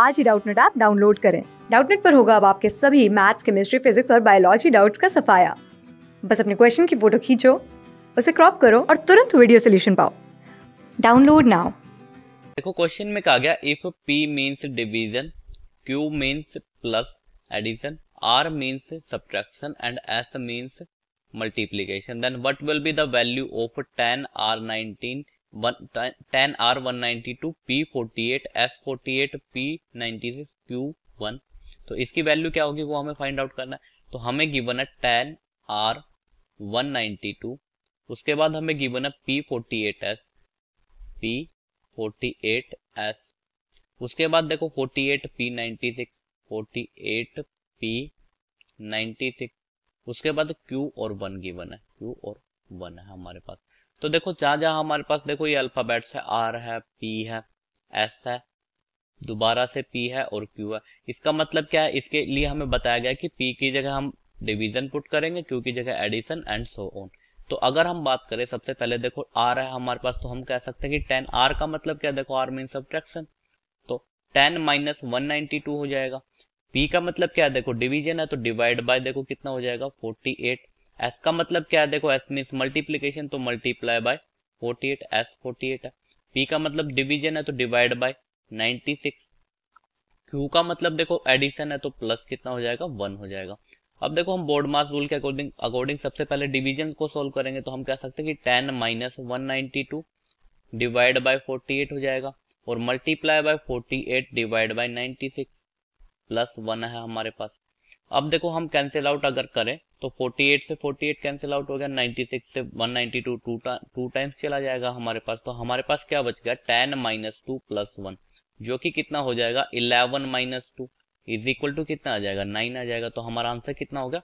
आज ही Doubtnut app download करें डाउटनेट पर होगा अब आपके सभी मैथ्स केमिस्ट्री फिजिक्स और बायोलॉजी डाउट्स का सफाया बस अपने क्वेश्चन की फोटो खींचो उसे क्रॉप करो और तुरंत वीडियो सोल्यूशन पाओ डाउनलोड नाउ देखो क्वेश्चन में कहा गया if P means division Q means plus addition R means subtraction and S means multiplication then what will be the value of ten R nineteen ten R one ninety two P forty eight S forty eight P ninety six Q one तो इसकी value क्या होगी वो हमें find out करना है तो हमें गिवन है ten R one ninety two उसके बाद हमें गिवन है P forty eight S P forty eight S उसके बाद देखो forty eight P ninety six forty eight P ninety six उसके बाद क्यू और वन गिवन है क्यू और वन है हमारे पास तो देखो जहां जहां हमारे पास देखो ये अल्फाबेट्स है आर है पी है एस है दोबारा से पी है और क्यू है इसका मतलब क्या है इसके लिए हमें बताया गया कि पी की जगह हम डिवीजन पुट करेंगे क्यू की जगह एडिशन एंड सो ऑन तो अगर हम बात करें सबसे पहले देखो आर है हमारे पास तो हम कह सकते हैं कि टेन आर का मतलब क्या देखो आर मीन सब्ट्रैक्शन तो ten minus one ninety two हो जाएगा पी का मतलब क्या है देखो डिवीजन तो मतलब है तो डिवाइड बाय देखो कितना हो जाएगा फोर्टी एट एस का मतलब क्या है देखो एस मीन मल्टीप्लीकेशन तो मल्टीप्लाई बाय 48 एस फोर्टी है पी का मतलब डिवीजन है तो डिवाइड बाय 96 क्यू का मतलब देखो एडिशन है तो प्लस कितना हो जाएगा वन हो जाएगा अब देखो हम बोर्ड मास रूल के अकॉर्डिंग अकॉर्डिंग सबसे पहले डिवीजन को सोल्व करेंगे तो हम कह सकते हैं कि ten minus one ninety two divide by forty eight हो जाएगा और multiply by forty eight divide by ninety six plus one है हमारे पास अब देखो हम कैंसिल आउट अगर करें तो 48 से 48 कैंसिल आउट हो गया 96 से 192 टू टू टाइम्स चला जाएगा हमारे पास तो हमारे पास क्या बच गया 10 माइनस टू प्लस वन जो कि कितना हो जाएगा 11 minus two is equal to कितना आ जाएगा 9 आ जाएगा तो हमारा आंसर कितना होगा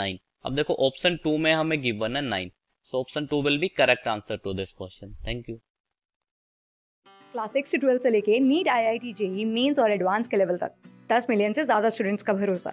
9 अब देखो ऑप्शन टू में हमें गिवन है nine so option two will be correct answer to this question thank you class six से ट्वेल्थ से लेके NEET I I T JEE और एडवांस के लेवल तक दस मिलियन से ज्यादा स्टूडेंट्स का भरोसा